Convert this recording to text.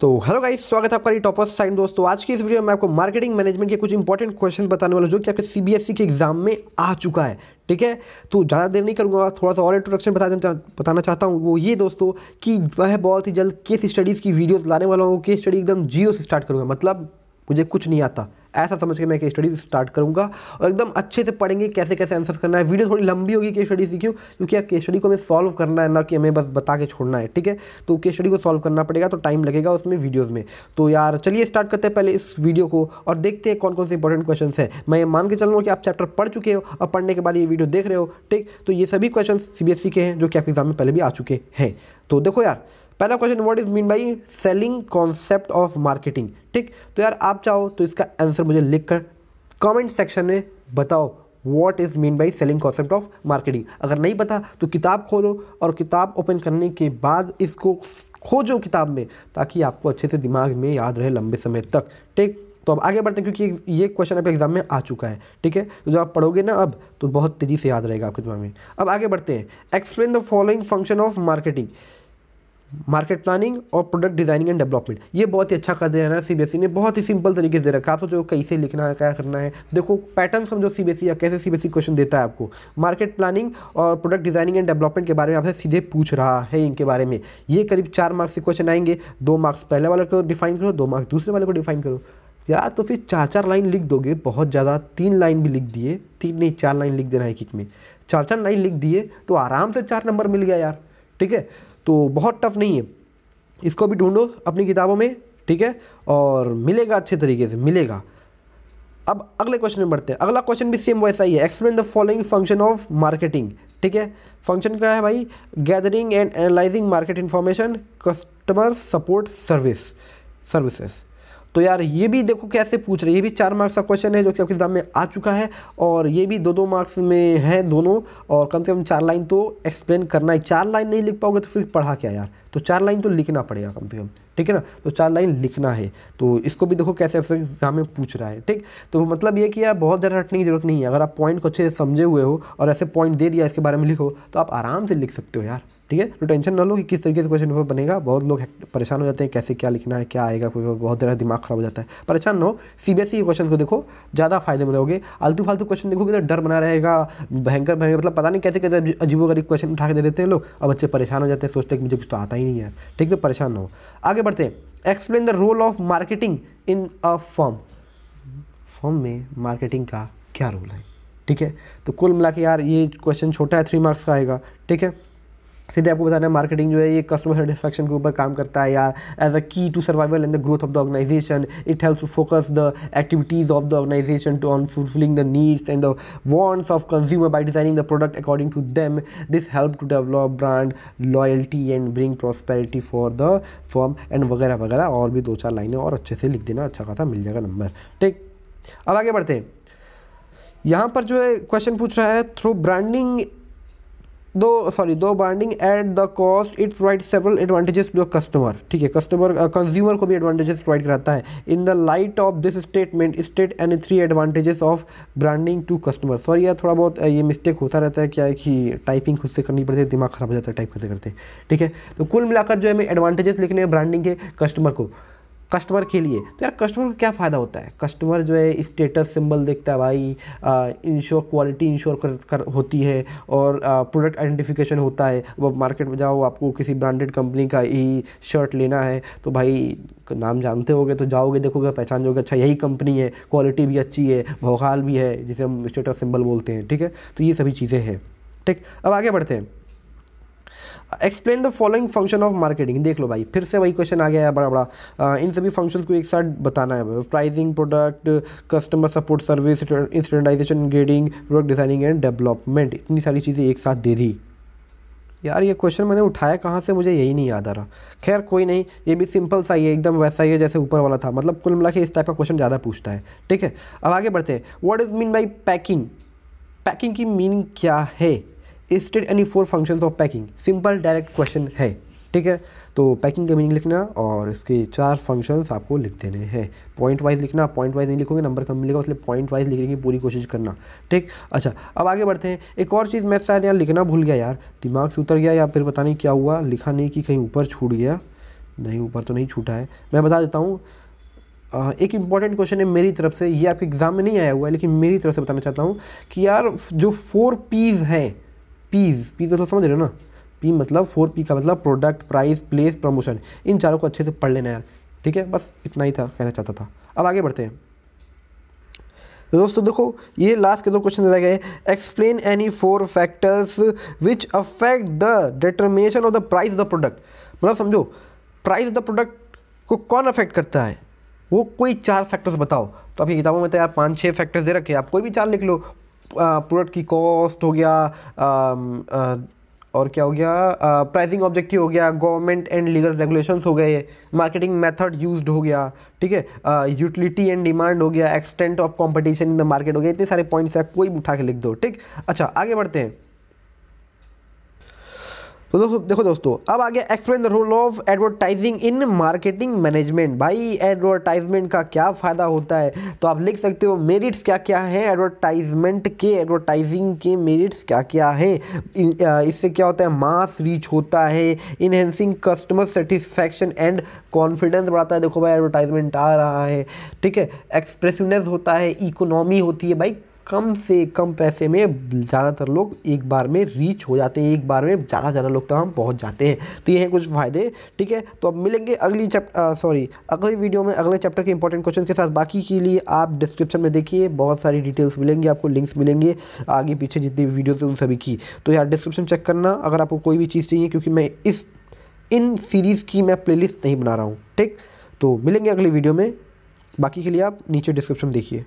तो hello guys स्वागत है आपका ये टॉपर्स साइन दोस्तों आज की इस वीडियो में मैं आपको मार्केटिंग मैनेजमेंट के कुछ इंपॉर्टेंट क्वेश्चन बताने वाला जो कि आपके सीबीएसई e के एग्जाम में आ चुका है ठीक है तो ज़्यादा देर नहीं करूँगा थोड़ा सा और इंट्रोडक्शन बता देना बताना चाहता हूँ वो ये दोस्तों कि वह बहुत ही जल्द केस स्टडीज़ की वीडियोज़ लाने वाला हूँ केस स्टडी एकदम जीरो से स्टार्ट करूँगा मतलब मुझे कुछ नहीं आता ऐसा समझ के मैं केस स्टडीज स्टार्ट करूँगा और एकदम अच्छे से पढ़ेंगे कैसे कैसे आंसर करना है वीडियो थोड़ी लंबी होगी केस स्टडी की क्यों क्योंकि यार केस स्टडी को हमें सॉल्व करना है ना कि हमें बस बता के छोड़ना है ठीक है तो केस स्टडी को सॉल्व करना पड़ेगा तो टाइम लगेगा उसमें वीडियोज़ में तो यार चलिए स्टार्ट करते हैं पहले इस वीडियो को और देखते हैं कौन कौन से इंपॉर्टेंट क्वेश्चन है मैं ये मान के चल रहा हूँ कि आप चैप्टर पढ़ चुके हो और पढ़ने के बाद ये वीडियो देख रहे हो ठीक तो ये सभी क्वेश्चन सी e के हैं जो कि आपके एग्जाम में पहले भी आ चुके हैं तो देखो यार पहला question what is mean by selling concept of marketing ठीक तो यार आप चाहो तो इसका आंसर मुझे लिख कर कॉमेंट सेक्शन में बताओ what is mean by selling concept of marketing अगर नहीं पता तो किताब खोलो और किताब ओपन करने के बाद इसको खोजो किताब में ताकि आपको अच्छे से दिमाग में याद रहे लंबे समय तक ठीक तो अब आगे बढ़ते हैं क्योंकि ये क्वेश्चन आपके एग्जाम में आ चुका है ठीक है तो जब आप पढ़ोगे ना अब तो बहुत तेज़ी से याद रहेगा आपके दिमाग में अब आगे बढ़ते हैं explain the following function of marketing market planning और प्रोडक्ट डिजाइनिंग एंड डेवलपमेंट ये बहुत ही अच्छा कर दे रहा है ई ने बहुत ही सिंपल तरीके से दे रखा है आप सोचो कैसे लिखना है क्या करना है देखो पैटर्न समझो ई e या कैसे सी ई क्वेश्चन देता है आपको मार्केट प्लानिंग और प्रोडक्ट डिजाइनिंग एंड डेवलपमेंट के बारे में आपसे सीधे पूछ रहा है इनके बारे में ये करीब चार मार्क्स के क्वेश्चन आएंगे दो मार्क्स पहले वाले को डिफाइन करो दो मार्क्स दूसरे वाले को डिफाइन करो या तो फिर चार चार लाइन लिख दोगे बहुत ज़्यादा तीन लाइन भी लिख दिए तीन नहीं चार लाइन लिख देना है किक में चार चार लाइन लिख दिए तो आराम से चार नंबर मिल गया यार ठीक है तो बहुत टफ नहीं है इसको भी ढूंढो अपनी किताबों में ठीक है और मिलेगा अच्छे तरीके से मिलेगा अब अगले क्वेश्चन में बढ़ते हैं अगला क्वेश्चन भी सेम वैसा ही है explain the following function of marketing ठीक है फंक्शन क्या है भाई gathering and analysing market information customer support service services तो यार ये भी देखो कैसे पूछ रहे ये भी चार मार्क्स का क्वेश्चन है जो कि आपके एग्जाम में आ चुका है और ये भी दो दो मार्क्स में है दोनों और कम से कम चार लाइन तो एक्सप्लेन करना है चार लाइन नहीं लिख पाओगे तो फिर पढ़ा क्या यार तो चार लाइन तो लिखना पड़ेगा कम से कम ठीक है ना तो चार लाइन लिखना है तो इसको भी देखो कैसे एग्जाम में पूछ रहा है ठीक तो मतलब ये कि यार बहुत ज़्यादा हटने की जरूरत नहीं है अगर आप पॉइंट को अच्छे से समझे हुए हो और ऐसे पॉइंट दे दिया इसके बारे में लिखो तो आप आराम से लिख सकते हो यार ठीक है तो टेंशन ना लो कि किस तरीके से क्वेश्चन पेपर बनेगा बहुत लोग परेशान हो जाते हैं कैसे क्या लिखना है क्या आएगा कोई बहुत ज़्यादा दिमाग खराब हो जाता है परेशान ना हो सी बी एस क्वेश्चन को देखो ज़्यादा फायदेमंद रहोगे आलतू फालतू क्वेश्चन देखोगे तो डर बना रहेगा भयंकर भयंकर मतलब पता नहीं कैसे कैसे अजीबो गरीब क्वेश्चन उठा के दे देते हैं लोग और बच्चे परेशान हो जाते हैं सोचते हैं कि मुझे कुछ तो आता ही नहीं है ठीक है तो परेशान ना हो आगे बढ़ते हैं explain the role of marketing in a firm firm में मार्केटिंग का क्या रोल है ठीक है तो कुल मिला के यार ये क्वेश्चन छोटा है थ्री मार्क्स का आएगा ठीक है सीधे आपको बताना है मार्केटिंग जो है ये कस्टमर सेटिस्फेक्शन के ऊपर काम करता है या as a key to survival and the growth of the organisation it helps to focus the activities of the organisation to on fulfilling the needs and the wants of consumer by designing the product according to them this help to develop brand loyalty and bring prosperity for the firm and वगैरह वगैरह और भी दो चार लाइनें और अच्छे से लिख देना अच्छा खासा मिल जाएगा नंबर ठीक अब आगे बढ़ते हैं यहाँ पर जो है क्वेश्चन पूछ रहा है through branding though sorry though binding at the cost it provide several advantages to the customer ठीक है कस्टमर कंज्यूमर uh, को भी एडवांटेजेस प्रोवाइड कराता है in the light of this statement state any three advantages of branding to customer sorry यार थोड़ा बहुत uh, ये मिस्टेक होता रहता है क्या है कि टाइपिंग खुद से करनी पड़ती है दिमाग खराब हो जाता है टाइप करते करते ठीक है तो कुल मिलाकर जो है मैं एडवांटेजेस लिखने हैं ब्रांडिंग के कस्टमर को कस्टमर के लिए तो यार कस्टमर को क्या फ़ायदा होता है कस्टमर जो है स्टेटस सिंबल देखता है भाई इंश्योर क्वालिटी इंश्योर कर, कर होती है और प्रोडक्ट आइडेंटिफिकेशन होता है वो मार्केट में जाओ आपको किसी ब्रांडेड कंपनी का ही शर्ट लेना है तो भाई नाम जानते होगे तो जाओगे देखोगे पहचान जाओगे अच्छा यही कंपनी है क्वालिटी भी अच्छी है भोखाल भी है जिसे हम स्टेटस सिंबल बोलते हैं ठीक है तो ये सभी चीज़ें हैं ठीक अब आगे बढ़ते हैं explain the following function of marketing देख लो भाई फिर से वही क्वेश्चन आ गया है बड़ा बड़ा इन सभी फंक्शन को एक साथ बताना है pricing product customer support service standardisation grading product designing and development इतनी सारी चीज़ें एक साथ दे दी यार ये क्वेश्चन मैंने उठाया कहाँ से मुझे यही नहीं याद आ रहा खैर कोई नहीं ये भी सिंपल सा ही है एकदम वैसा ही है जैसे ऊपर वाला था मतलब कुल मिला के इस टाइप का क्वेश्चन ज़्यादा पूछता है ठीक है अब आगे बढ़ते हैं what is mean by packing packing की मीनिंग क्या है state any four function of packing simple direct question है ठीक है तो पैकिंग का मीनिंग लिखना और इसके चार फंक्शंस आपको लिख देने हैं पॉइंट वाइज लिखना पॉइंट वाइज नहीं लिखोगे नंबर कम मिलेगा इसलिए पॉइंट वाइज लिखने की पूरी कोशिश करना ठीक अच्छा अब आगे बढ़ते हैं एक और चीज़ मैं शायद यहाँ लिखना भूल गया यार दिमाग से उतर गया या फिर पता नहीं क्या हुआ लिखा नहीं कि कहीं ऊपर छूट गया नहीं ऊपर तो नहीं छूटा है मैं बता देता हूँ एक इम्पॉर्टेंट क्वेश्चन है मेरी तरफ से ये आपके एग्ज़ाम में नहीं आया हुआ है लेकिन मेरी तरफ से बताना चाहता हूँ कि यार जो फोर पीज़ हैं पीज पीज मतलब समझ रहे हो ना पी मतलब फोर पी का मतलब प्रोडक्ट प्राइस प्लेस प्रमोशन इन चारों को अच्छे से पढ़ लेना यार ठीक है बस इतना ही था कहना चाहता था अब आगे बढ़ते हैं तो दोस्तों देखो ये लास्ट के दो क्वेश्चन रह गए explain any four factors which affect the determination of the price of the product मतलब समझो प्राइस ऑफ द प्रोडक्ट को कौन अफेक्ट करता है वो कोई चार फैक्टर्स बताओ तो अभी किताबों में तो यार पाँच छः फैक्टर्स दे रखे आप कोई भी चार लिख लो प्रोडक्ट की कॉस्ट हो गया आ, आ, और क्या हो गया प्राइसिंग ऑब्जेक्टिव हो गया गवर्नमेंट एंड लीगल रेगुलेशंस हो गए मार्केटिंग मेथड यूज्ड हो गया ठीक है यूटिलिटी एंड डिमांड हो गया extent of competition in the market हो गया इतने सारे पॉइंट्स है कोई भी उठा के लिख दो ठीक अच्छा आगे बढ़ते हैं तो दोस्तों देखो दोस्तों अब आ गया explain the role of advertising in marketing management भाई एडवर्टाइजमेंट का क्या फ़ायदा होता है तो आप लिख सकते हो मेरिट्स क्या क्या है एडवर्टाइजमेंट के एडवर्टाइजिंग के मेरिट्स क्या क्या है इससे क्या होता है मास रीच होता है enhancing customer satisfaction and confidence बढ़ाता है देखो भाई एडवर्टाइजमेंट आ रहा है ठीक है एक्सप्रेसिवनेस होता है इकोनॉमी होती है भाई कम से कम पैसे में ज़्यादातर लोग एक बार में रीच हो जाते हैं एक बार में ज़्यादा ज़्यादा लोग तक हम पहुँच जाते हैं तो ये हैं कुछ फ़ायदे ठीक है तो अब मिलेंगे अगली चैप्टर सॉरी अगले वीडियो में अगले चैप्टर के इंपॉर्टेंट क्वेश्चन के साथ बाकी के लिए आप डिस्क्रिप्शन में देखिए बहुत सारी डिटेल्स मिलेंगी आपको लिंक्स मिलेंगे आगे पीछे जितनी भी वीडियो थे उन सभी की तो यार डिस्क्रिप्शन चेक करना अगर आपको कोई भी चीज़ चाहिए क्योंकि मैं इस इन सीरीज़ की मैं प्लेलिस्ट नहीं बना रहा हूँ ठीक तो मिलेंगे अगली वीडियो में बाकी के लिए आप नीचे डिस्क्रिप्शन देखिए